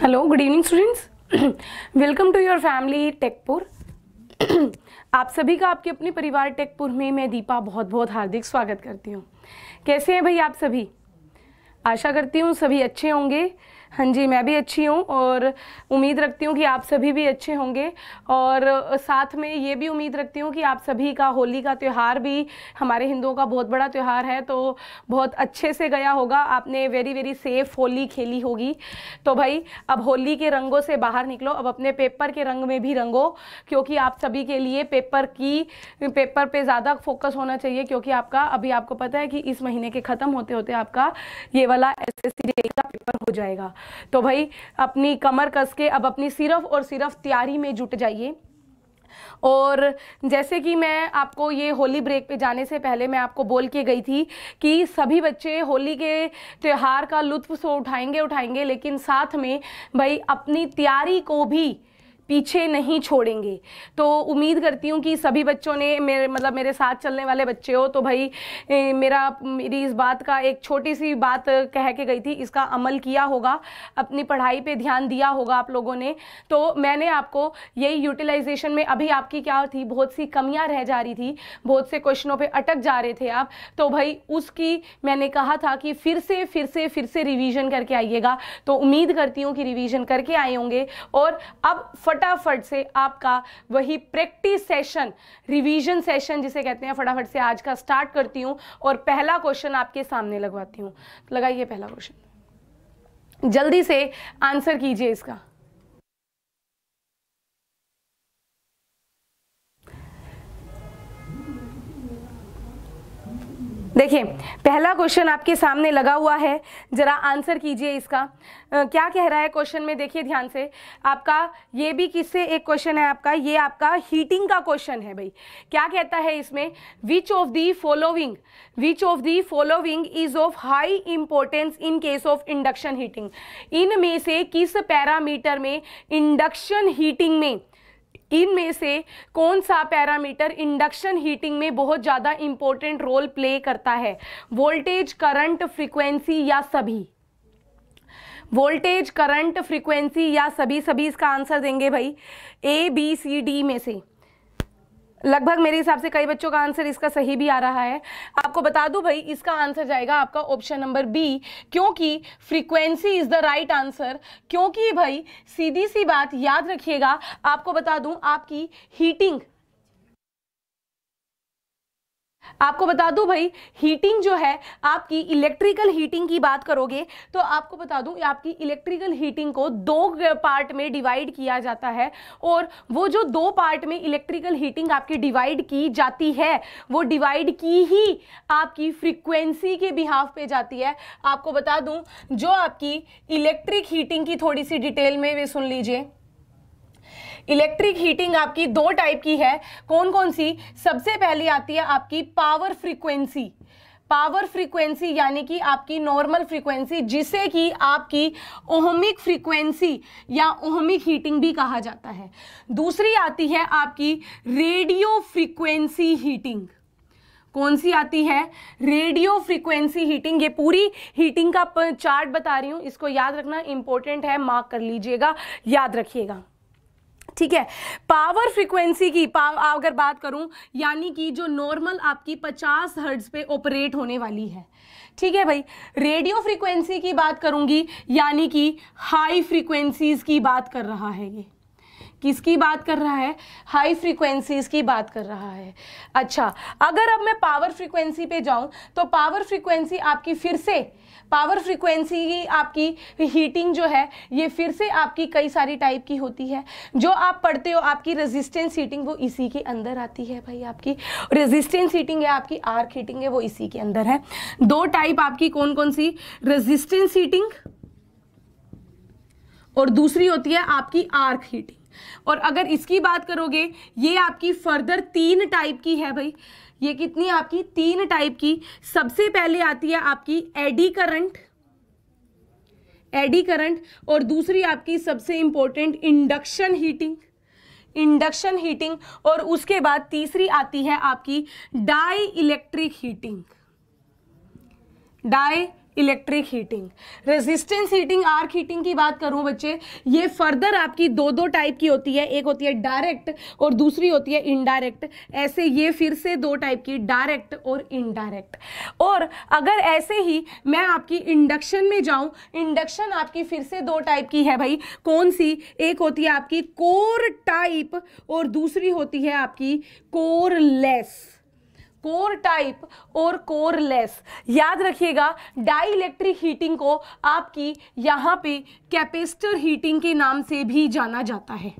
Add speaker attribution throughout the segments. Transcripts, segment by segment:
Speaker 1: hello good evening students welcome to your family टेकपुर आप सभी का आपके अपने परिवार टेकपुर में मैं दीपा बहुत बहुत हार्दिक स्वागत करती हूँ कैसे हैं भाई आप सभी आशा करती हूँ सभी अच्छे होंगे हाँ जी मैं भी अच्छी हूँ और उम्मीद रखती हूँ कि आप सभी भी अच्छे होंगे और साथ में ये भी उम्मीद रखती हूँ कि आप सभी का होली का त्यौहार भी हमारे हिंदुओं का बहुत बड़ा त्यौहार है तो बहुत अच्छे से गया होगा आपने वेरी वेरी सेफ होली खेली होगी तो भाई अब होली के रंगों से बाहर निकलो अब अपने पेपर के रंग में भी रंगो क्योंकि आप सभी के लिए पेपर की पेपर पर ज़्यादा फोकस होना चाहिए क्योंकि आपका अभी आपको पता है कि इस महीने के ख़त्म होते होते आपका ये वाला एस एस का पेपर हो जाएगा तो भाई अपनी कमर कस के अब अपनी सिर्फ और सिर्फ तैयारी में जुट जाइए और जैसे कि मैं आपको ये होली ब्रेक पे जाने से पहले मैं आपको बोल के गई थी कि सभी बच्चे होली के त्यौहार का लुत्फ सो उठाएंगे उठाएंगे लेकिन साथ में भाई अपनी तैयारी को भी पीछे नहीं छोड़ेंगे तो उम्मीद करती हूँ कि सभी बच्चों ने मेरे मतलब मेरे साथ चलने वाले बच्चे हो तो भाई ए, मेरा मेरी इस बात का एक छोटी सी बात कह के गई थी इसका अमल किया होगा अपनी पढ़ाई पे ध्यान दिया होगा आप लोगों ने तो मैंने आपको यही यूटिलाइजेशन में अभी आपकी क्या थी बहुत सी कमियाँ रह जा रही थी बहुत से क्वेश्चनों पर अटक जा रहे थे आप तो भाई उसकी मैंने कहा था कि फिर से फिर से फिर से रिविज़न करके आइएगा तो उम्मीद करती हूँ कि रिविज़न करके आए होंगे और अब फट फटाफट से आपका वही प्रैक्टिस सेशन रिवीजन सेशन जिसे कहते हैं फटाफट से आज का स्टार्ट करती हूँ और पहला क्वेश्चन आपके सामने लगवाती हूँ लगाइए पहला क्वेश्चन जल्दी से आंसर कीजिए इसका देखिए पहला क्वेश्चन आपके सामने लगा हुआ है ज़रा आंसर कीजिए इसका आ, क्या कह रहा है क्वेश्चन में देखिए ध्यान से आपका ये भी किससे एक क्वेश्चन है आपका ये आपका हीटिंग का क्वेश्चन है भाई क्या कहता है इसमें which of the following which of the following is of high importance in case of induction heating इनमें से किस पैरामीटर में इंडक्शन हीटिंग में इनमें से कौन सा पैरामीटर इंडक्शन हीटिंग में बहुत ज़्यादा इम्पोर्टेंट रोल प्ले करता है वोल्टेज करंट फ्रीक्वेंसी या सभी वोल्टेज करंट फ्रीक्वेंसी या सभी सभी इसका आंसर देंगे भाई ए बी सी डी में से लगभग मेरे हिसाब से कई बच्चों का आंसर इसका सही भी आ रहा है आपको बता दूं भाई इसका आंसर जाएगा आपका ऑप्शन नंबर बी क्योंकि frequency is the right answer क्योंकि भाई सीधी सी बात याद रखिएगा आपको बता दूं आपकी हीटिंग आपको बता दूं भाई हीटिंग जो है आपकी इलेक्ट्रिकल हीटिंग की बात करोगे तो आपको बता दूं आपकी इलेक्ट्रिकल हीटिंग को दो पार्ट में डिवाइड किया जाता है और वो जो दो पार्ट में इलेक्ट्रिकल हीटिंग आपकी डिवाइड की जाती है वो डिवाइड की ही आपकी फ्रीक्वेंसी के बिहाफ पे जाती है आपको बता दूं जो आपकी इलेक्ट्रिक हीटिंग की थोड़ी सी डिटेल में वे सुन लीजिए इलेक्ट्रिक हीटिंग आपकी दो टाइप की है कौन कौन सी सबसे पहली आती है आपकी पावर फ्रीक्वेंसी पावर फ्रीक्वेंसी यानी कि आपकी नॉर्मल फ्रीक्वेंसी जिसे कि आपकी ओहमिक फ्रीक्वेंसी या ओहमिक हीटिंग भी कहा जाता है दूसरी आती है आपकी रेडियो फ्रीक्वेंसी हीटिंग कौन सी आती है रेडियो फ्रीक्वेंसी हीटिंग ये पूरी हीटिंग का चार्ट बता रही हूँ इसको याद रखना इंपॉर्टेंट है मार्क कर लीजिएगा याद रखिएगा ठीक है पावर फ्रिक्वेंसी की अगर बात करूं यानी कि जो नॉर्मल आपकी 50 हर्ट्ज पे ऑपरेट होने वाली है ठीक है भाई रेडियो फ्रिक्वेंसी की बात करूंगी यानी कि हाई फ्रिक्वेंसीज की बात कर रहा है ये किसकी बात कर रहा है हाई फ्रीक्वेंसीज की बात कर रहा है अच्छा अगर अब मैं पावर फ्रीक्वेंसी पे जाऊं तो पावर फ्रीक्वेंसी आपकी फिर से पावर फ्रीक्वेंसी की आपकी हीटिंग जो है ये फिर से आपकी कई सारी टाइप की होती है जो आप पढ़ते हो आपकी रेजिस्टेंस हीटिंग वो इसी के अंदर आती है भाई आपकी रेजिस्टेंस हीटिंग है आपकी आर्क हीटिंग है वो इसी के अंदर है दो टाइप आपकी कौन कौन सी रेजिस्टेंस हीटिंग और दूसरी होती है आपकी आर्क हीटिंग और अगर इसकी बात करोगे ये आपकी फर्दर तीन टाइप की है भाई ये कितनी आपकी तीन टाइप की सबसे पहले आती है आपकी एडी करंट एडी करंट और दूसरी आपकी सबसे important induction heating induction heating और उसके बाद तीसरी आती है आपकी dielectric heating dielectric heating resistance heating arc heating की बात करूं बच्चे ये फर्दर आपकी दो दो टाइप की होती है एक होती है डायरेक्ट और दूसरी होती है इनडायरेक्ट ऐसे ये फिर से दो टाइप की डायरेक्ट और इनडायरेक्ट और अगर ऐसे ही मैं आपकी इंडक्शन में जाऊं इंडक्शन आपकी फिर से दो टाइप की है भाई कौन सी एक होती है आपकी कोर टाइप और दूसरी होती है आपकी कोरलेस कोर टाइप और कोर लेस याद रखिएगा डाइलेक्ट्रिक हीटिंग को आपकी यहाँ पे कैपेसिटर हीटिंग के नाम से भी जाना जाता है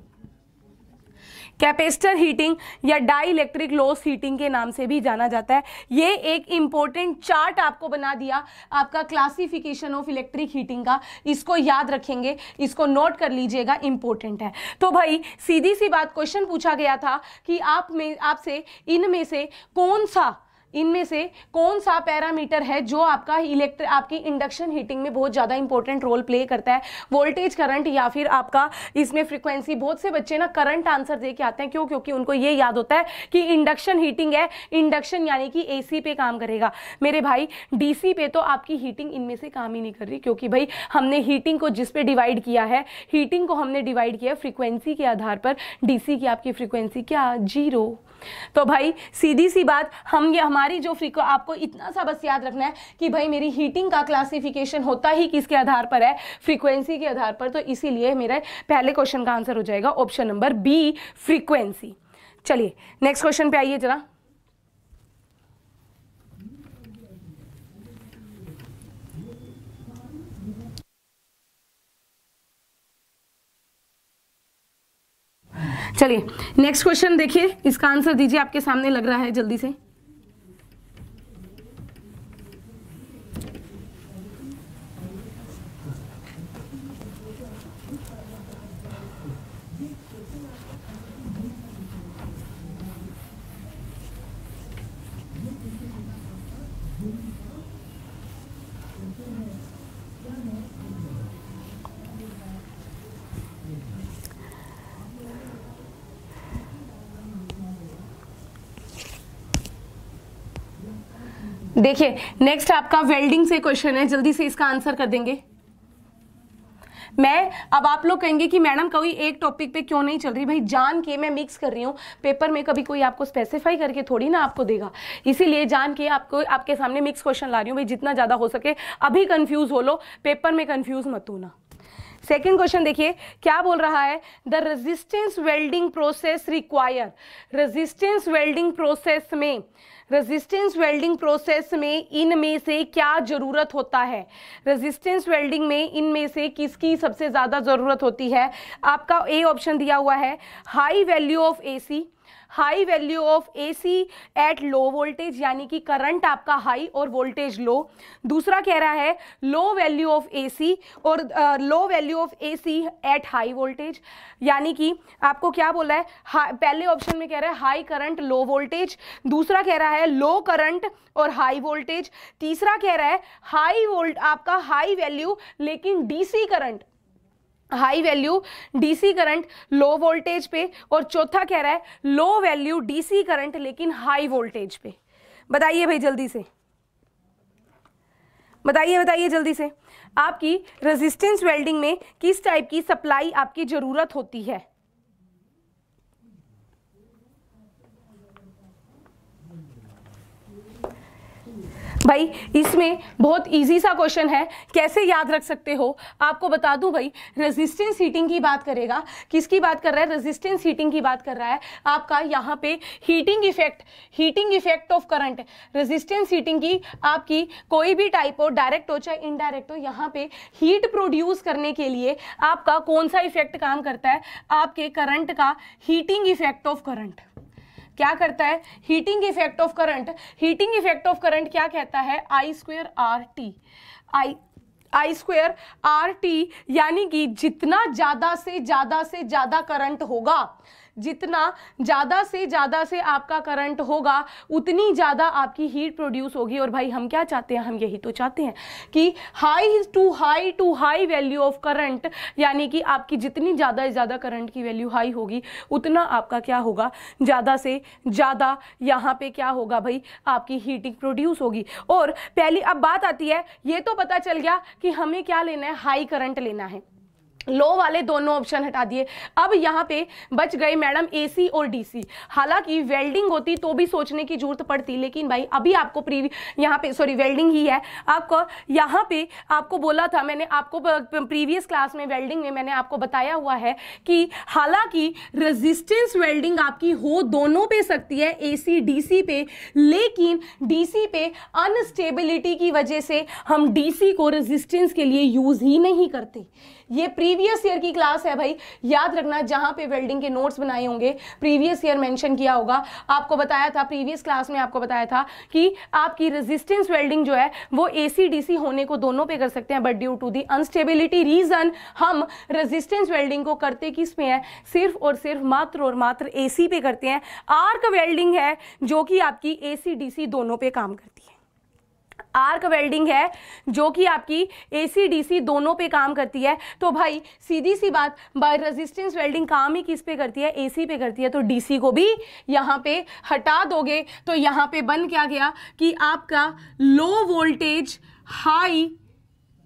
Speaker 1: कैपेस्टर हीटिंग या डाई इलेक्ट्रिक लॉस हीटिंग के नाम से भी जाना जाता है ये एक इम्पोर्टेंट चार्ट आपको बना दिया आपका क्लासिफिकेशन ऑफ इलेक्ट्रिक हीटिंग का इसको याद रखेंगे इसको नोट कर लीजिएगा इम्पोर्टेंट है तो भाई सीधी सी बात क्वेश्चन पूछा गया था कि आप में आपसे इनमें से कौन सा इनमें से कौन सा पैरामीटर है जो आपका इलेक्ट्र आपकी इंडक्शन हीटिंग में बहुत ज़्यादा इंपॉर्टेंट रोल प्ले करता है वोल्टेज करंट या फिर आपका इसमें फ्रिक्वेंसी बहुत से बच्चे ना करंट आंसर दे के आते हैं क्यों क्योंकि उनको ये याद होता है कि इंडक्शन हीटिंग है इंडक्शन यानी कि ए पे काम करेगा मेरे भाई डी पे तो आपकी हीटिंग इनमें से काम ही नहीं कर रही क्योंकि भाई हमने हीटिंग को जिसपे डिवाइड किया है हीटिंग को हमने डिवाइड किया फ्रिक्वेंसी के आधार पर डी की आपकी फ्रिक्वेंसी क्या जीरो तो भाई सीधी सी बात हम ये हमारी जो फ्रीको आपको इतना सा बस याद रखना है कि भाई मेरी हीटिंग का क्लासिफिकेशन होता ही किसके आधार पर है फ्रीक्वेंसी के आधार पर तो इसीलिए मेरा पहले क्वेश्चन का आंसर हो जाएगा ऑप्शन नंबर बी फ्रीक्वेंसी चलिए नेक्स्ट क्वेश्चन पे आइए जरा चलिए नेक्स्ट क्वेश्चन देखिए इसका आंसर दीजिए आपके सामने लग रहा है जल्दी से देखिए नेक्स्ट आपका वेल्डिंग से क्वेश्चन है जल्दी से इसका आंसर कर देंगे मैं अब आप लोग कहेंगे कि मैडम कोई एक टॉपिक पे क्यों नहीं चल रही भाई जान के मैं मिक्स कर रही हूँ पेपर में कभी कोई आपको स्पेसिफाई करके थोड़ी ना आपको देगा इसीलिए जान के आपको आपके सामने मिक्स क्वेश्चन ला रही हूँ भाई जितना ज़्यादा हो सके अभी कन्फ्यूज़ हो लो पेपर में कन्फ्यूज़ मत होना सेकेंड क्वेश्चन देखिए क्या बोल रहा है the resistance welding process require resistance welding process में रेजिस्टेंस वेल्डिंग प्रोसेस में इनमें से क्या ज़रूरत होता है रेजिस्टेंस वेल्डिंग में इनमें से किसकी सबसे ज़्यादा ज़रूरत होती है आपका ए ऑप्शन दिया हुआ है high value of AC high value of AC at low voltage यानी कि करंट आपका हाई और वोल्टेज लो दूसरा कह रहा है लो वैल्यू ऑफ एसी और low value of AC at high voltage यानी कि आपको क्या बोला है पहले ऑप्शन में कह रहा है हाई करंट लो वोल्टेज दूसरा कह रहा है लो करंट और हाई वोल्टेज तीसरा कह रहा है हाई वोल्ट आपका हाई वैल्यू लेकिन DC current high value DC current low voltage पे और चौथा कह रहा है लो वैल्यू डीसी करंट लेकिन हाई वोल्टेज पे बताइए भाई जल्दी से बताइए बताइए जल्दी से आपकी रेजिस्टेंस वेल्डिंग में किस टाइप की सप्लाई आपकी ज़रूरत होती है भाई इसमें बहुत इजी सा क्वेश्चन है कैसे याद रख सकते हो आपको बता दूं भाई रेजिस्टेंस हीटिंग की बात करेगा किसकी बात कर रहा है रेजिस्टेंस हीटिंग की बात कर रहा है आपका यहाँ पे heating effect heating effect of current resistance heating की आपकी कोई भी टाइप हो डायरेक्ट हो चाहे इनडायरेक्ट हो यहाँ पे हीट प्रोड्यूस करने के लिए आपका कौन सा इफेक्ट काम करता है आपके करंट का हीटिंग इफेक्ट ऑफ करंट क्या करता है heating effect of current heating effect of current क्या कहता है I square R T I I square R T यानी कि जितना ज़्यादा से ज़्यादा से ज़्यादा करंट होगा जितना ज़्यादा से ज़्यादा से आपका करंट होगा उतनी ज़्यादा आपकी हीट प्रोड्यूस होगी और भाई हम क्या चाहते हैं हम यही तो चाहते हैं कि high to high to high value of current यानी कि आपकी जितनी ज़्यादा से ज़्यादा करंट की वैल्यू हाई होगी उतना आपका क्या होगा ज़्यादा से ज़्यादा यहाँ पर क्या होगा भाई आपकी हीटिंग प्रोड्यूस होगी और पहली अब बात आती है ये तो पता चल गया कि हमें क्या लेना है हाई करंट लेना है लो वाले दोनों ऑप्शन हटा दिए अब यहाँ पे बच गए मैडम एसी और डीसी हालांकि वेल्डिंग होती तो भी सोचने की जरूरत पड़ती लेकिन भाई अभी आपको प्री यहाँ पे सॉरी वेल्डिंग ही है आपको यहाँ पे आपको बोला था मैंने आपको प्रीवियस क्लास में वेल्डिंग में मैंने आपको बताया हुआ है कि हालांकि रेजिस्टेंस वेल्डिंग आपकी हो दोनों पे सकती है ए सी पे लेकिन डी पे अनस्टेबिलिटी की वजह से हम डी को रजिस्टेंस के लिए यूज़ ही नहीं करते ये प्रीवियस ईयर की क्लास है भाई याद रखना जहाँ पे वेल्डिंग के नोट्स बनाए होंगे प्रीवियस ईयर मेंशन किया होगा आपको बताया था प्रीवियस क्लास में आपको बताया था कि आपकी रेजिस्टेंस वेल्डिंग जो है वो ए होने को दोनों पे कर सकते हैं but due to the instability reason हम रेजिस्टेंस वेल्डिंग को करते किस पे है सिर्फ और सिर्फ मात्र और मात्र ए पे करते हैं आर्क वेल्डिंग है जो कि आपकी ए दोनों पे काम करती है आर्क वेल्डिंग है जो कि आपकी एसी डीसी दोनों पे काम करती है तो भाई सीधी सी बात बाय रेजिस्टेंस वेल्डिंग काम ही किस पे करती है एसी पे करती है तो डीसी को भी यहाँ पे हटा दोगे तो यहाँ पे बन क्या गया कि आपका low voltage high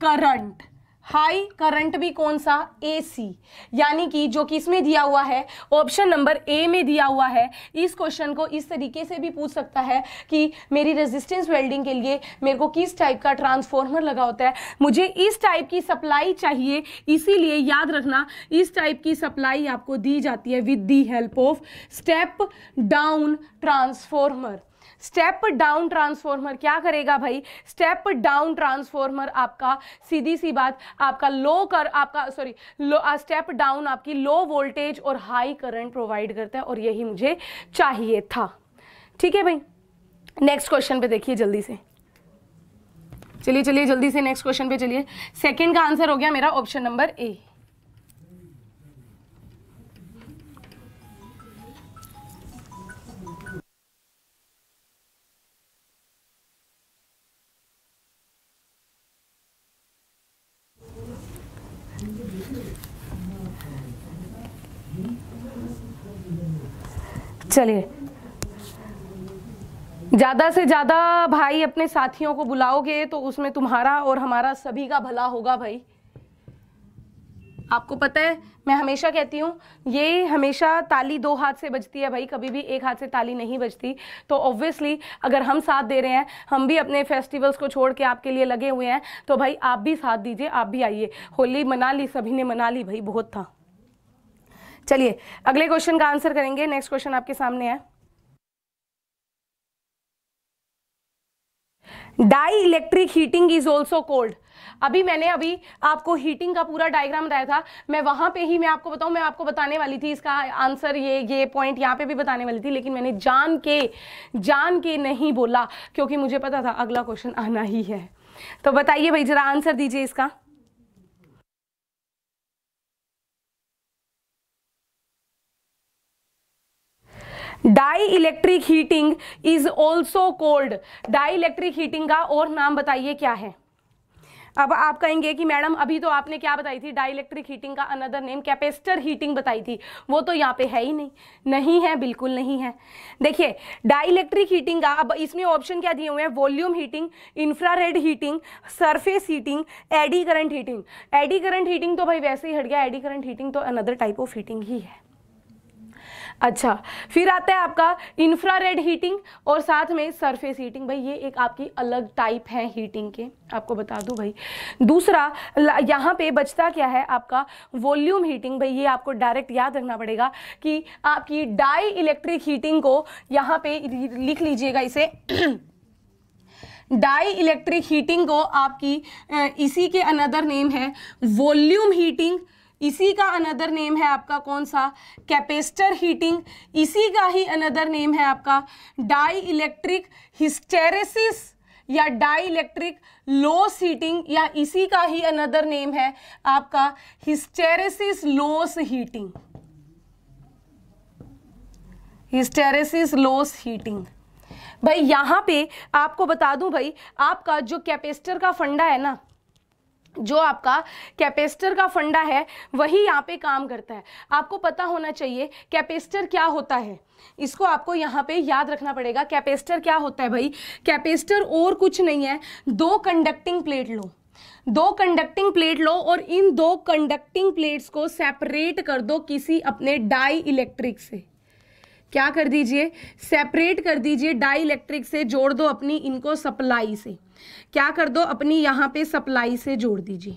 Speaker 1: current high current भी कौन सा ए सी यानी कि जो कि इसमें दिया हुआ है ऑप्शन नंबर ए में दिया हुआ है इस क्वेश्चन को इस तरीके से भी पूछ सकता है कि मेरी रेजिस्टेंस वेल्डिंग के लिए मेरे को किस टाइप का ट्रांसफॉर्मर लगा होता है मुझे इस टाइप की सप्लाई चाहिए इसीलिए याद रखना इस टाइप की सप्लाई आपको दी जाती है with the help of step down transformer step down transformer क्या करेगा भाई स्टेप डाउन ट्रांसफॉर्मर आपका सीधी सी बात आपका लो कर आपका सॉरी स्टेप डाउन आपकी लो वोल्टेज और हाई करंट प्रोवाइड करता है और यही मुझे चाहिए था ठीक है भाई नेक्स्ट क्वेश्चन पे देखिए जल्दी से चलिए चलिए जल्दी से नेक्स्ट क्वेश्चन पे चलिए सेकंड का आंसर हो गया मेरा ऑप्शन नंबर ए चलिए ज़्यादा से ज़्यादा भाई अपने साथियों को बुलाओगे तो उसमें तुम्हारा और हमारा सभी का भला होगा भाई आपको पता है मैं हमेशा कहती हूँ ये हमेशा ताली दो हाथ से बजती है भाई कभी भी एक हाथ से ताली नहीं बजती तो ऑब्वियसली अगर हम साथ दे रहे हैं हम भी अपने फेस्टिवल्स को छोड़ के आपके लिए लगे हुए हैं तो भाई आप भी साथ दीजिए आप भी आइए होली मना ली सभी ने मना ली भाई बहुत था चलिए अगले क्वेश्चन का आंसर करेंगे नेक्स्ट क्वेश्चन आपके सामने है dielectric heating is also called अभी मैंने अभी आपको हीटिंग का पूरा डायग्राम बताया था मैं वहां पे ही मैं आपको बताऊं मैं आपको बताने वाली थी इसका आंसर ये ये पॉइंट यहाँ पे भी बताने वाली थी लेकिन मैंने जान के जान के नहीं बोला क्योंकि मुझे पता था अगला क्वेश्चन आना ही है तो बताइए भाई जरा आंसर दीजिए इसका electric heating is also called dielectric heating का और नाम बताइए क्या है अब आप कहेंगे कि मैडम अभी तो आपने क्या बताई थी डाई इलेक्ट्रिक हीटिंग का अनदर नेम कैपेसिटर हीटिंग बताई थी वो तो यहाँ पे है ही नहीं नहीं है बिल्कुल नहीं है देखिए इलेक्ट्रिक हीटिंग का अब इसमें ऑप्शन क्या दिए हुए हैं volume heating infrared heating surface heating eddy current heating eddy current heating तो भाई वैसे ही हट गया एडी करंट हीटिंग तो अनदर टाइप ऑफ हीटिंग ही है अच्छा फिर आता है आपका इंफ्रारेड हीटिंग और साथ में सरफेस हीटिंग भाई ये एक आपकी अलग टाइप है हीटिंग के आपको बता दूं भाई दूसरा यहाँ पे बचता क्या है आपका वॉल्यूम हीटिंग भाई ये आपको डायरेक्ट याद रखना पड़ेगा कि आपकी डाई इलेक्ट्रिक हीटिंग को यहाँ पे लिख लीजिएगा इसे डाई इलेक्ट्रिक हीटिंग को आपकी इसी के अनदर नेम है वॉल्यूम हीटिंग इसी का अनदर नेम है आपका कौन सा कैपेस्टर हीटिंग इसी का ही अनदर नेम है आपका डाई इलेक्ट्रिक हिस्टेरेसिस या डाई इलेक्ट्रिक लोस हीटिंग या इसी का ही अनदर नेम है आपका hysteresis loss heating hysteresis loss heating भाई यहाँ पे आपको बता दूं भाई आपका जो कैपेसिटर का फंडा है ना जो आपका कैपेसिटर का फंडा है वही यहाँ पे काम करता है आपको पता होना चाहिए कैपेसिटर क्या होता है इसको आपको यहाँ पे याद रखना पड़ेगा कैपेसिटर क्या होता है भाई कैपेसिटर और कुछ नहीं है दो कंडक्टिंग प्लेट लो दो कंडक्टिंग प्लेट लो और इन दो कंडक्टिंग प्लेट्स को सेपरेट कर दो किसी अपने डाई इलेक्ट्रिक से क्या कर दीजिए सेपरेट कर दीजिए डाई इलेक्ट्रिक से जोड़ दो अपनी इनको सप्लाई से क्या कर दो अपनी यहाँ पे सप्लाई से जोड़ दीजिए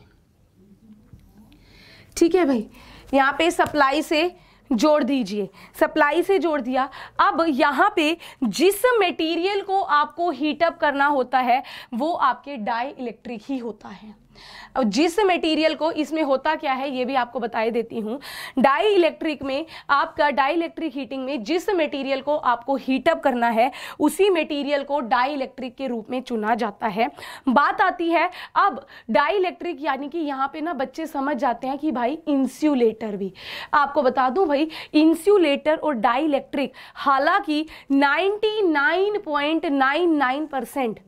Speaker 1: ठीक है भाई यहाँ पे सप्लाई से जोड़ दीजिए सप्लाई से जोड़ दिया अब यहाँ पे जिस मटेरियल को आपको हीटअप करना होता है वो आपके डाई इलेक्ट्रिक ही होता है अब जिस मटेरियल को इसमें होता क्या है ये भी आपको बताए देती हूँ डाई इलेक्ट्रिक में आपका डाई इलेक्ट्रिक हीटिंग में जिस मटेरियल को आपको हीटअप करना है उसी मटेरियल को डाई इलेक्ट्रिक के रूप में चुना जाता है बात आती है अब डाई इलेक्ट्रिक यानी कि यहाँ पे ना बच्चे समझ जाते हैं कि भाई इंस्यूलेटर भी आपको बता दूँ भाई इंस्यूलेटर और डाई इलेक्ट्रिक हालांकि नाइन्टी परसेंट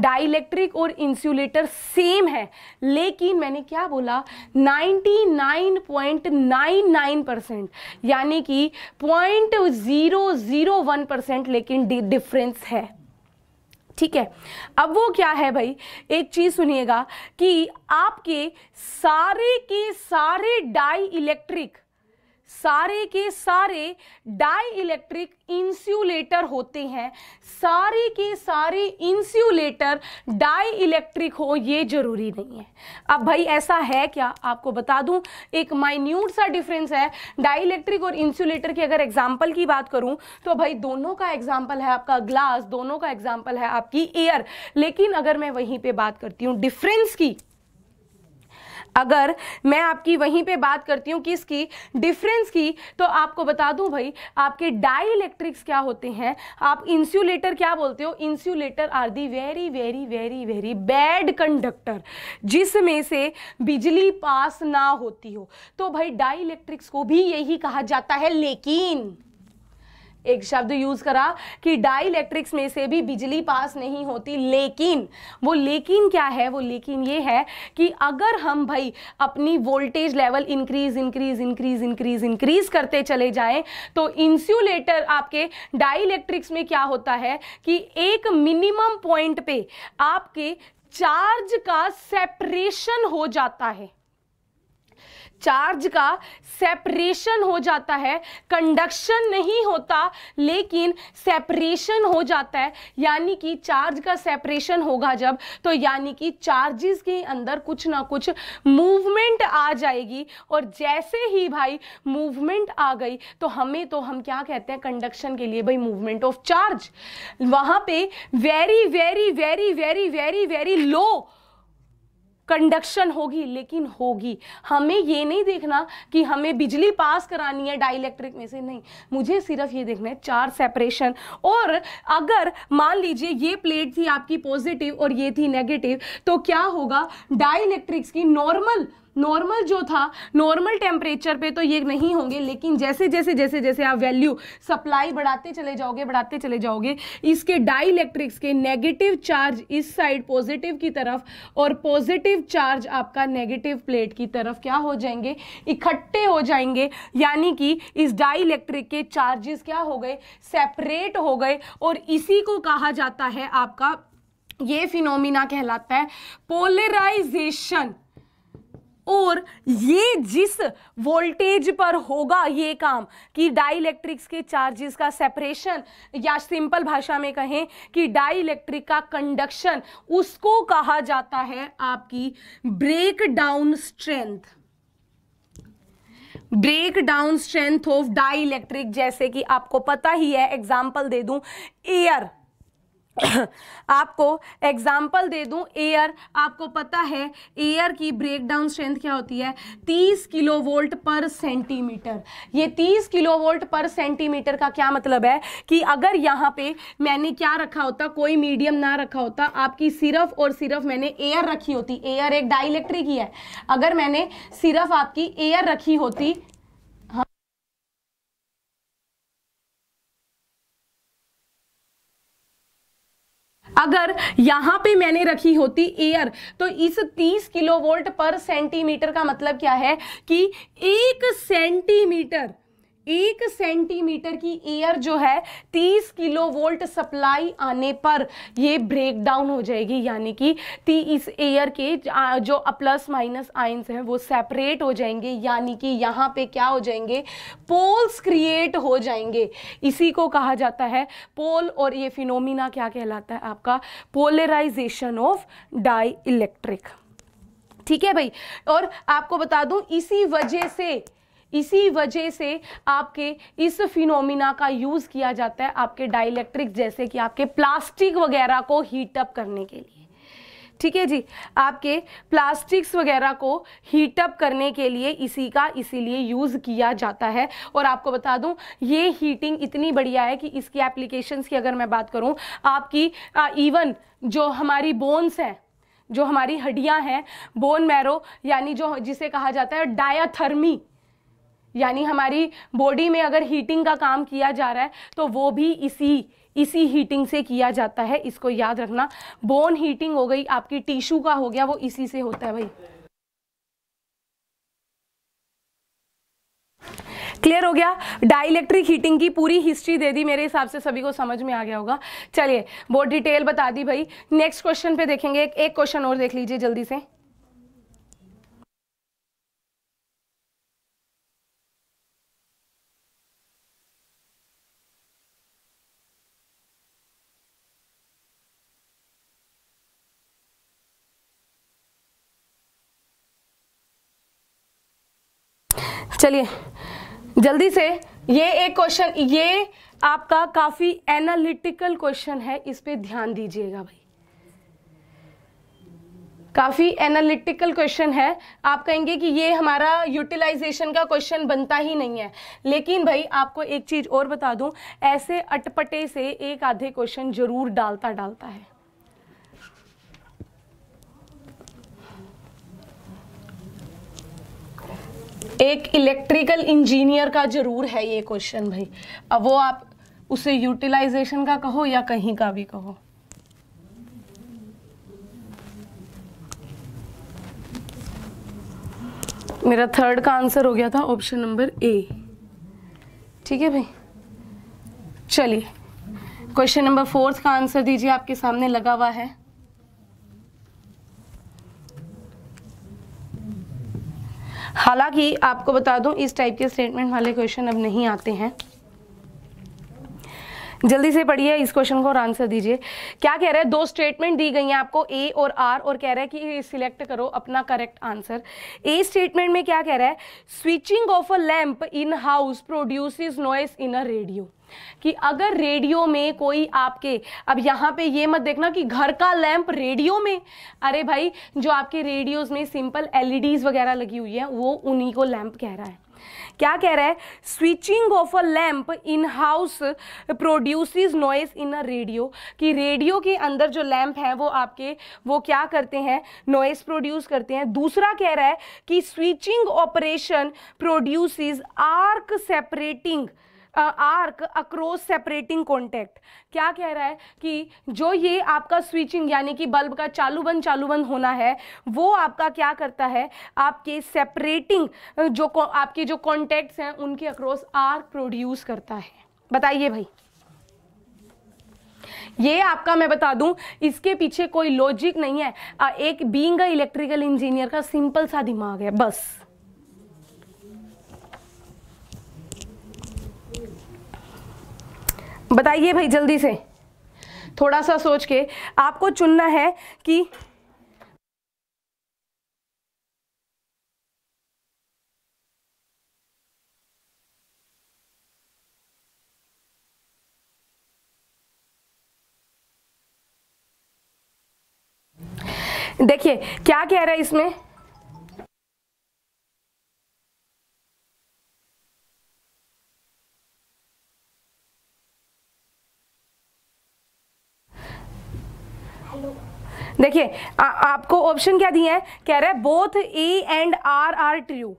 Speaker 1: डाइलेक्ट्रिक और इंसुलेटर सेम है लेकिन मैंने क्या बोला 99.99 परसेंट यानी कि point zero zero one percent लेकिन डिफरेंस है ठीक है अब वो क्या है भाई एक चीज सुनिएगा कि आपके सारे के सारे डाई इलेक्ट्रिक सारे के सारे डाई इलेक्ट्रिक इंस्यूलेटर होते हैं सारे के सारे इंस्यूलेटर डाई इलेक्ट्रिक हो ये ज़रूरी नहीं है अब भाई ऐसा है क्या आपको बता दूं एक माइन्यूट सा डिफरेंस है डाई इलेक्ट्रिक और इंस्यूलेटर की अगर एग्जाम्पल की बात करूं तो भाई दोनों का एग्जाम्पल है आपका ग्लास दोनों का एग्जाम्पल है आपकी एयर लेकिन अगर मैं वहीं पर बात करती हूँ डिफरेंस की अगर मैं आपकी वहीं पे बात करती हूँ कि इसकी डिफरेंस की तो आपको बता दूँ भाई आपके डाई इलेक्ट्रिक्स क्या होते हैं आप इंसुलेटर क्या बोलते हो insulator are the very very very very bad conductor जिसमें से बिजली पास ना होती हो तो भाई डाई इलेक्ट्रिक्स को भी यही कहा जाता है लेकिन एक शब्द यूज करा कि डाई में से भी बिजली पास नहीं होती लेकिन वो लेकिन क्या है वो लेकिन ये है कि अगर हम भाई अपनी voltage level increase increase increase increase increase करते चले जाएं तो इंसुलेटर आपके डाई इलेक्ट्रिक्स में क्या होता है कि एक मिनिमम पॉइंट पे आपके चार्ज का सेपरेशन हो जाता है चार्ज का सेपरेशन हो जाता है कंडक्शन नहीं होता लेकिन सेपरेशन हो जाता है यानी कि चार्ज का सेपरेशन होगा जब तो यानी कि चार्जेस के अंदर कुछ ना कुछ मूवमेंट आ जाएगी और जैसे ही भाई मूवमेंट आ गई तो हमें तो हम क्या कहते हैं कंडक्शन के लिए भाई मूवमेंट ऑफ चार्ज वहाँ पे very very very very very very low conduction होगी लेकिन होगी हमें ये नहीं देखना कि हमें बिजली पास करानी है डाइलेक्ट्रिक में से नहीं मुझे सिर्फ ये देखना है चार सेपरेशन और अगर मान लीजिए ये प्लेट थी आपकी पॉजिटिव और ये थी नेगेटिव तो क्या होगा डाइलेक्ट्रिक्स की नॉर्मल नॉर्मल जो था नॉर्मल टेम्परेचर पे तो ये नहीं होंगे लेकिन जैसे जैसे जैसे जैसे आप वैल्यू सप्लाई बढ़ाते चले जाओगे बढ़ाते चले जाओगे इसके डाई इलेक्ट्रिक्स के नेगेटिव चार्ज इस साइड पॉजिटिव की तरफ और पॉजिटिव चार्ज आपका नेगेटिव प्लेट की तरफ क्या हो जाएंगे इकट्ठे हो जाएंगे यानी कि इस डाई इलेक्ट्रिक के चार्जेस क्या हो गए सेपरेट हो गए और इसी को कहा जाता है आपका ये फिनोमिना कहलाता है पोलराइजेशन और ये जिस वोल्टेज पर होगा ये काम कि डाइलेक्ट्रिक्स के चार्जेस का सेपरेशन या सिंपल भाषा में कहें कि डाइलेक्ट्रिक का कंडक्शन उसको कहा जाता है आपकी breakdown strength breakdown strength of dielectric जैसे कि आपको पता ही है एग्जाम्पल दे दूं एयर आपको एग्जाम्पल दे दूं एयर आपको पता है एयर की ब्रेकडाउन स्ट्रेंथ क्या होती है 30 किलो वोल्ट पर सेंटीमीटर ये 30 किलो वोल्ट पर सेंटीमीटर का क्या मतलब है कि अगर यहाँ पे मैंने क्या रखा होता कोई मीडियम ना रखा होता आपकी सिर्फ और सिर्फ मैंने एयर रखी होती एयर एक डाइलेक्ट्रिक ही है अगर मैंने सिर्फ आपकी एयर रखी होती अगर यहाँ पे मैंने रखी होती एयर तो इस 30 किलो वोल्ट पर सेंटीमीटर का मतलब क्या है कि एक सेंटीमीटर एक सेंटीमीटर की एयर जो है 30 किलो वोल्ट सप्लाई आने पर ये ब्रेक डाउन हो जाएगी यानी कि ती इस एयर के जो प्लस माइनस आइंस हैं वो सेपरेट हो जाएंगे यानी कि यहाँ पे क्या हो जाएंगे पोल्स क्रिएट हो जाएंगे इसी को कहा जाता है पोल और ये फिनोमिना क्या कहलाता है आपका पोलराइजेशन ऑफ डाई ठीक है भाई और आपको बता दूं इसी वजह से इसी वजह से आपके इस फिनोमिना का यूज़ किया जाता है आपके डाइलेक्ट्रिक जैसे कि आपके प्लास्टिक वगैरह को हीटअप करने के लिए ठीक है जी आपके प्लास्टिक्स वगैरह को हीटअप करने के लिए इसी का इसीलिए यूज़ किया जाता है और आपको बता दूं ये हीटिंग इतनी बढ़िया है कि इसकी एप्लीकेशंस की अगर मैं बात करूं आपकी आ, इवन जो हमारी बोन्स हैं जो हमारी हड्डियां हैं बोन मैरो यानी जो जिसे कहा जाता है डायाथर्मी यानी हमारी बॉडी में अगर हीटिंग का काम किया जा रहा है तो वो भी इसी इसी हीटिंग से किया जाता है इसको याद रखना बोन हीटिंग हो गई आपकी टिश्यू का हो गया वो इसी से होता है भाई क्लियर हो गया डाइलेक्ट्रिक हीटिंग की पूरी हिस्ट्री दे दी मेरे हिसाब से सभी को समझ में आ गया होगा चलिए बहुत डिटेल बता दी भाई नेक्स्ट क्वेश्चन पे देखेंगे एक क्वेश्चन और देख लीजिए जल्दी से चलिए जल्दी से ये एक क्वेश्चन ये आपका काफी एनालिटिकल क्वेश्चन है इस पर ध्यान दीजिएगा भाई काफ़ी एनालिटिकल क्वेश्चन है आप कहेंगे कि ये हमारा यूटिलाइजेशन का क्वेश्चन बनता ही नहीं है लेकिन भाई आपको एक चीज़ और बता दूं ऐसे अटपटे से एक आधे क्वेश्चन जरूर डालता डालता है एक इलेक्ट्रिकल इंजीनियर का जरूर है ये क्वेश्चन भाई अब वो आप उसे यूटिलाइजेशन का कहो या कहीं का भी कहो मेरा थर्ड का आंसर हो गया था ऑप्शन नंबर ए ठीक है भाई चलिए क्वेश्चन नंबर फोर्थ का आंसर दीजिए आपके सामने लगा हुआ है हालांकि आपको बता दूं इस टाइप के स्टेटमेंट वाले क्वेश्चन अब नहीं आते हैं जल्दी से पढ़िए इस क्वेश्चन को और आंसर दीजिए क्या कह रहा है दो स्टेटमेंट दी गई हैं आपको ए और आर और कह रहा है कि सिलेक्ट करो अपना करेक्ट आंसर ए स्टेटमेंट में क्या कह रहा है switching off a lamp in house produce noise in a radio कि अगर रेडियो में कोई आपके अब यहाँ पे ये मत देखना कि घर का लैंप रेडियो में अरे भाई जो आपके रेडियोज में सिंपल एलईडीज e वगैरह लगी हुई है वो उन्हीं को लैंप कह रहा है क्या कह रहा है switching off a lamp in house produces noise in a radio कि रेडियो के अंदर जो लैंप है वो आपके वो क्या करते हैं नॉइज प्रोड्यूस करते हैं दूसरा कह रहा है कि switching operation produces arc separating arc across separating contact क्या कह रहा है कि जो ये आपका स्विचिंग यानी कि बल्ब का चालू बंद चालू बंद होना है वो आपका क्या करता है आपके सेपरेटिंग जो आपके जो कॉन्टैक्ट्स हैं उनके अक्रॉस आर्क प्रोड्यूस करता है बताइए भाई ये आपका मैं बता दूं इसके पीछे कोई लॉजिक नहीं है एक बींग इलेक्ट्रिकल इंजीनियर का सिंपल सा दिमाग है बस बताइए भाई जल्दी से थोड़ा सा सोच के आपको चुनना है कि देखिए क्या कह रहा है इसमें देखिए आपको ऑप्शन क्या दिए हैं कह रहा है both A and R are true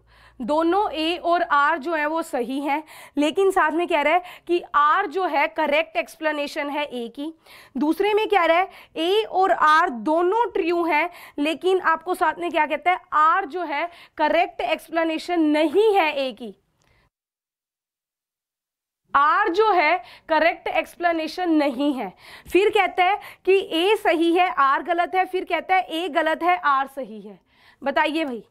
Speaker 1: दोनों ए और आर जो है वो सही हैं लेकिन साथ में कह रहा है कि आर जो है करेक्ट एक्सप्लेनेशन है ए की दूसरे में कह रहा है ए और आर दोनों ट्रू हैं लेकिन आपको साथ में क्या कहता है आर जो है करेक्ट एक्सप्लेनेशन नहीं है ए की आर जो है करेक्ट एक्सप्लेनेशन नहीं है फिर कहता है कि ए सही है आर गलत है फिर कहता है ए गलत है आर सही है बताइए भाई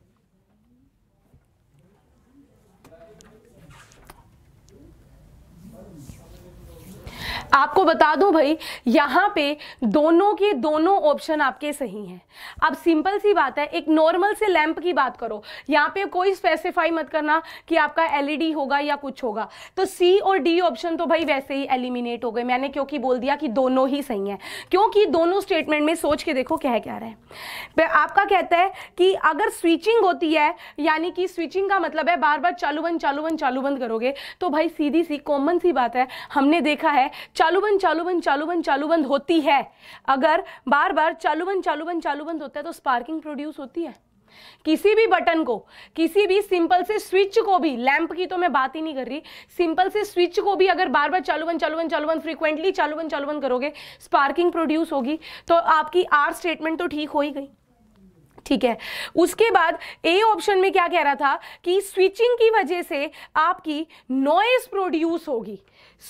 Speaker 1: आपको बता दूं भाई यहाँ पे दोनों के दोनों ऑप्शन आपके सही हैं अब सिंपल सी बात है एक नॉर्मल से लैंप की बात करो यहाँ पे कोई स्पेसिफाई मत करना कि आपका एलईडी e होगा या कुछ होगा तो सी और डी ऑप्शन तो भाई वैसे ही एलिमिनेट हो गए मैंने क्योंकि बोल दिया कि दोनों ही सही हैं क्योंकि दोनों स्टेटमेंट में सोच के देखो क्या क्या रहे आपका कहता है कि अगर स्विचिंग होती है यानी कि स्विचिंग का मतलब है बार बार चालू बंद चालू बंद चालू बंद करोगे तो भाई सीधी सी कॉमन सी बात है हमने देखा है चालू बंद चालू बंद चालू बंद चालू बंद होती है अगर बार बार चालू बंद चालू बंद चालू बंद होता है तो स्पार्किंग प्रोड्यूस होती है किसी भी बटन को किसी भी सिंपल से स्विच को भी लैंप की तो मैं बात ही नहीं कर रही सिंपल से स्विच को भी अगर बार बार चालू बंद चालू बंद चालू बंद फ्रीक्वेंटली चालू बंद चालू बंद करोगे स्पार्किंग प्रोड्यूस होगी तो आपकी आर स्टेटमेंट तो ठीक हो ही गई ठीक है उसके बाद ए ऑप्शन में क्या कह रहा था कि स्विचिंग की वजह से आपकी नॉइस प्रोड्यूस होगी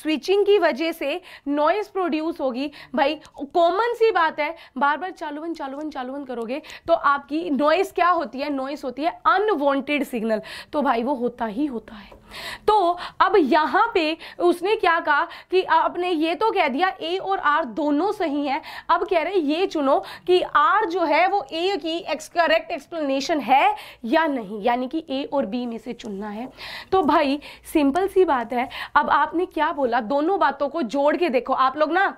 Speaker 1: स्विचिंग की वजह से नॉइज़ प्रोड्यूस होगी भाई कॉमन सी बात है बार बार चालू चालूवन चालू चालू करोगे तो आपकी नॉइज़ क्या होती है नॉइस होती है अनवॉन्टेड सिग्नल तो भाई वो होता ही होता है तो अब यहाँ पे उसने क्या कहा कि आपने ये तो कह दिया ए और आर दोनों सही हैं अब कह रहे ये चुनो कि आर जो है वो ए की एक्स करेक्ट एक्सप्लेनेशन है या नहीं यानी कि ए और बी में से चुनना है तो भाई सिंपल सी बात है अब आपने क्या बोला दोनों बातों को जोड़ के देखो आप लोग ना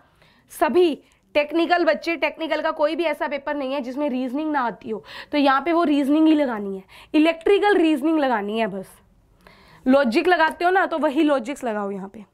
Speaker 1: सभी टेक्निकल बच्चे टेक्निकल का कोई भी ऐसा पेपर नहीं है जिसमें रीजनिंग ना आती हो तो यहाँ पे वो रीजनिंग ही लगानी है इलेक्ट्रिकल रीजनिंग लगानी है बस लॉजिक लगाते हो ना तो वही लॉजिक्स लगाओ यहाँ पे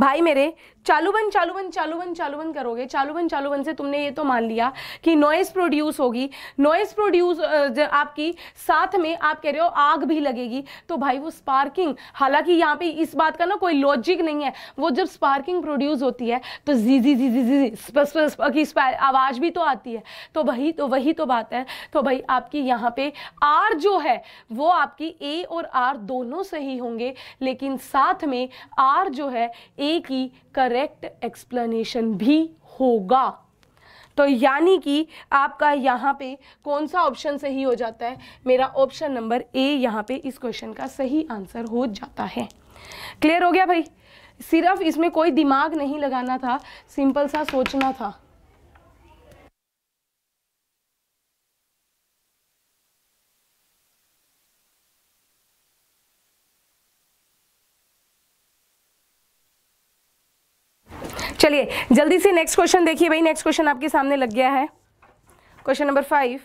Speaker 1: भाई मेरे चालू चालू चालू बन चालू बन करोगे चालू चालू बन से तुमने ये तो मान लिया कि नॉइस प्रोड्यूस होगी नॉइस प्रोड्यूस आपकी साथ में आप कह रहे हो आग भी लगेगी तो भाई वो स्पार्किंग हालांकि यहाँ पे इस बात का ना कोई लॉजिक नहीं है वो जब स्पार्किंग प्रोड्यूस होती है तो जी जी जी जी जी की आवाज़ भी तो आती है तो वही तो वही तो बात है तो भाई आपकी यहाँ पे आर जो है वो आपकी ए और आर दोनों सही होंगे लेकिन साथ में आर जो है ए की कर करेक्ट एक्सप्लेनेशन भी होगा तो यानी कि आपका यहाँ पे कौन सा ऑप्शन सही हो जाता है मेरा ऑप्शन नंबर ए यहाँ पे इस क्वेश्चन का सही आंसर हो जाता है क्लियर हो गया भाई सिर्फ इसमें कोई दिमाग नहीं लगाना था सिंपल सा सोचना था चलिए जल्दी से नेक्स्ट क्वेश्चन देखिए भाई नेक्स्ट क्वेश्चन आपके सामने लग गया है question number five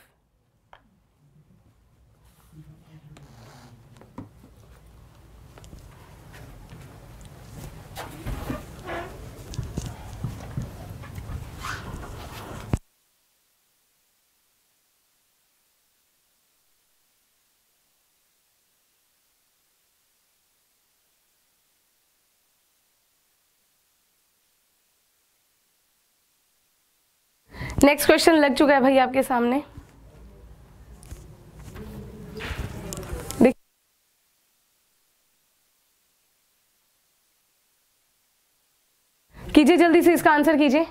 Speaker 1: next question लग चुका है भाई आपके सामने कीजिए जल्दी से इसका आंसर कीजिए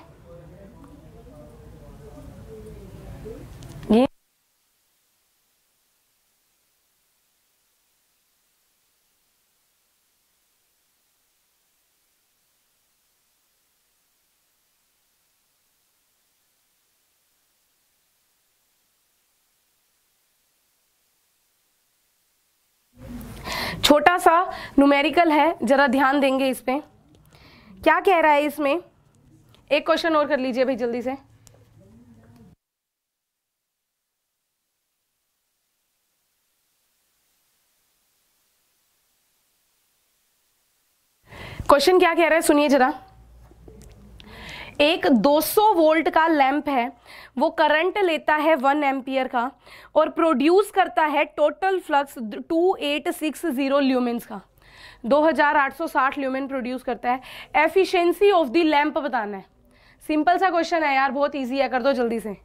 Speaker 1: छोटा सा न्यूमेरिकल है ज़रा ध्यान देंगे इस पर क्या कह रहा है इसमें एक क्वेश्चन और कर लीजिए भाई जल्दी से क्वेश्चन क्या कह रहा है सुनिए जरा एक 200 वोल्ट का लैंप है वो करंट लेता है वन एम्पियर का और प्रोड्यूस करता है टोटल फ्लक्स 2860 ल्यूमेंस का 2860 ल्यूमेन प्रोड्यूस करता है एफिशिएंसी ऑफ द लैंप बताना है सिंपल सा क्वेश्चन है यार बहुत इजी है कर दो जल्दी से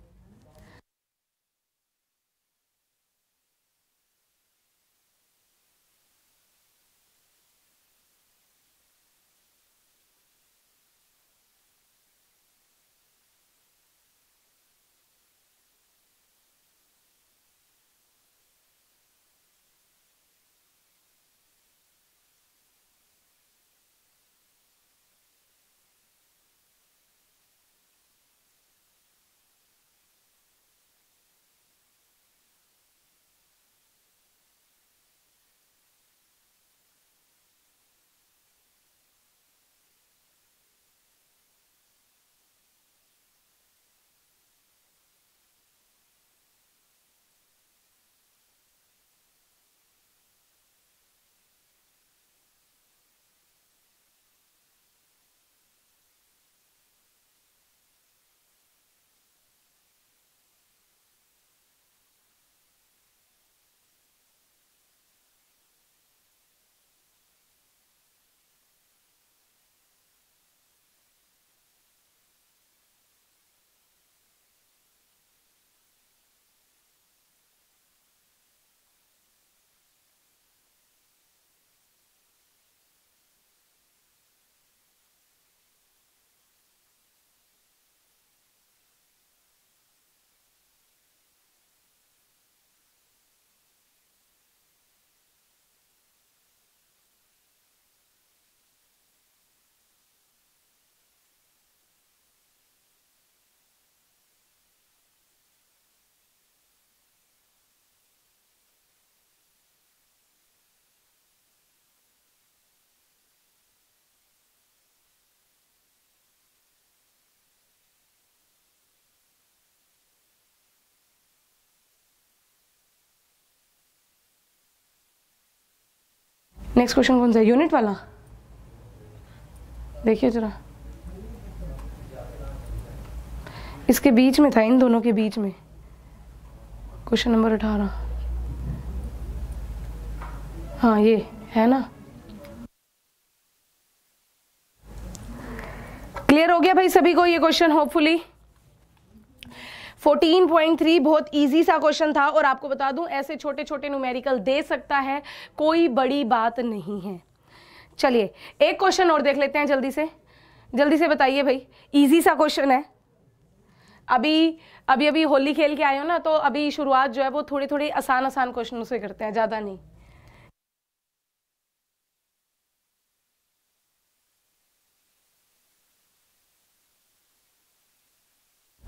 Speaker 1: नेक्स्ट क्वेश्चन कौन सा यूनिट वाला देखिए जरा इसके बीच में था इन दोनों के बीच में क्वेश्चन नंबर अठारह हाँ ये है ना क्लियर हो गया भाई सभी को ये क्वेश्चन होपफुली 14.3 बहुत इजी सा क्वेश्चन था और आपको बता दूं ऐसे छोटे छोटे न्यूमेरिकल दे सकता है कोई बड़ी बात नहीं है चलिए एक क्वेश्चन और देख लेते हैं जल्दी से जल्दी से बताइए भाई इजी सा क्वेश्चन है अभी अभी अभी होली खेल के आए हो ना तो अभी शुरुआत जो है वो थोड़ी थोड़ी आसान आसान क्वेश्चनों से करते हैं ज़्यादा नहीं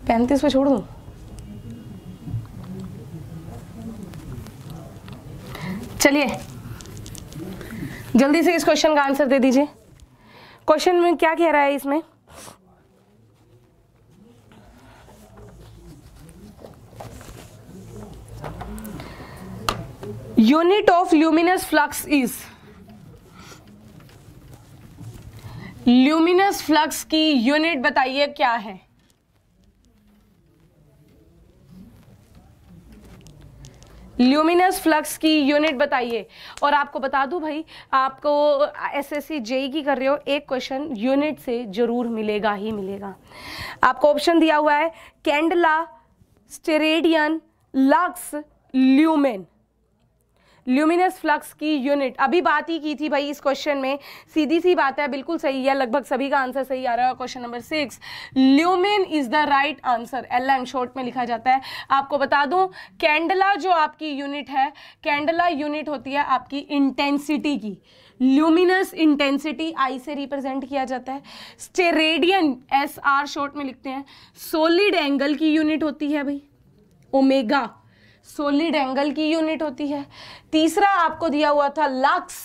Speaker 1: पैंतीस पे छोड़ दूँ चलिए जल्दी से इस क्वेश्चन का आंसर दे दीजिए क्वेश्चन में क्या कह रहा है इसमें unit of luminous flux is luminous flux की यूनिट बताइए क्या है ल्यूमिनस फ्लक्स की यूनिट बताइए और आपको बता दूं भाई आपको एसएससी जेई e की कर रहे हो एक क्वेश्चन यूनिट से जरूर मिलेगा ही मिलेगा आपको ऑप्शन दिया हुआ है candela steradian lux lumen luminous flux की यूनिट अभी बात ही की थी भाई इस क्वेश्चन में सीधी सी बात है बिल्कुल सही है लगभग सभी का आंसर सही आ रहा है question number six lumen is the right answer L M short में लिखा जाता है आपको बता दूं कैंडला जो आपकी यूनिट है कैंडला यूनिट होती है आपकी इंटेंसिटी की ल्यूमिनस इंटेंसिटी आई से रिप्रेजेंट किया जाता है स्टेरेडियन एस आर शॉर्ट में लिखते हैं सोलिड एंगल की यूनिट होती है भाई ओमेगा सोलिड एंगल की यूनिट होती है तीसरा आपको दिया हुआ था लक्स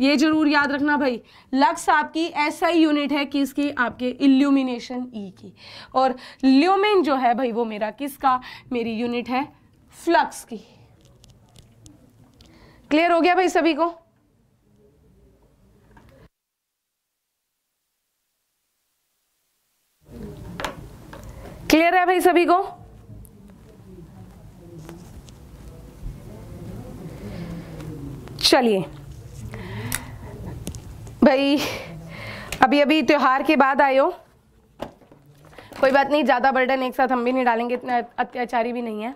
Speaker 1: ये जरूर याद रखना भाई लक्स आपकी ऐसा ही यूनिट है कि इसकी आपके इल्यूमिनेशन ई e की और ल्यूमिन जो है भाई वो मेरा किसका मेरी यूनिट है फ्लक्स की क्लियर हो गया भाई सभी को क्लियर है भाई सभी को चलिए भाई अभी अभी त्यौहार के बाद आए हो कोई बात नहीं ज़्यादा बर्डन एक साथ हम भी नहीं डालेंगे इतना अत्याचारी भी नहीं है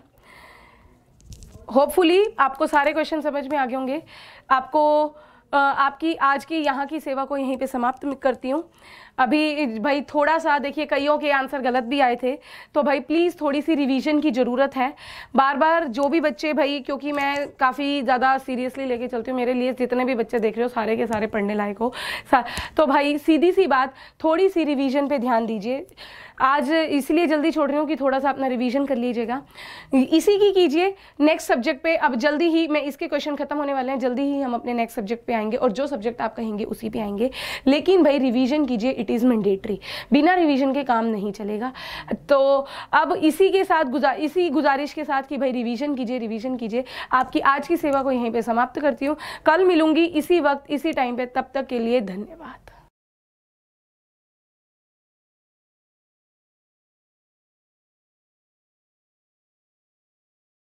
Speaker 1: होपफुली आपको सारे क्वेश्चन समझ में आ गए होंगे आपको आपकी आज की यहाँ की सेवा को यहीं पे समाप्त करती हूँ अभी भाई थोड़ा सा देखिए कईयों के आंसर गलत भी आए थे तो भाई प्लीज़ थोड़ी सी रिवीजन की ज़रूरत है बार बार जो भी बच्चे भाई क्योंकि मैं काफ़ी ज़्यादा सीरियसली लेके चलती हूँ मेरे लिए जितने भी बच्चे देख रहे हो सारे के सारे पढ़ने लायक हो तो भाई सीधी सी बात थोड़ी सी रिवीजन पे ध्यान दीजिए आज इसलिए जल्दी छोड़ रही हूँ कि थोड़ा सा अपना रिवीजन कर लीजिएगा इसी की कीजिए नेक्स्ट सब्जेक्ट पे अब जल्दी ही मैं इसके क्वेश्चन खत्म होने वाले हैं जल्दी ही हम अपने नेक्स्ट सब्जेक्ट पे आएंगे और जो सब्जेक्ट आप कहेंगे उसी पे आएंगे लेकिन भाई रिवीजन कीजिए इट इट इज़ मैंडेटरी बिना रिवीजन के काम नहीं चलेगा तो अब इसी के साथ गुजार इसी गुजारिश के साथ कि भाई रिवीजन कीजिए रिवीजन कीजिए आपकी आज की सेवा को यहीं पर समाप्त करती हूँ कल मिलूँगी इसी वक्त इसी टाइम पर तब तक के लिए धन्यवाद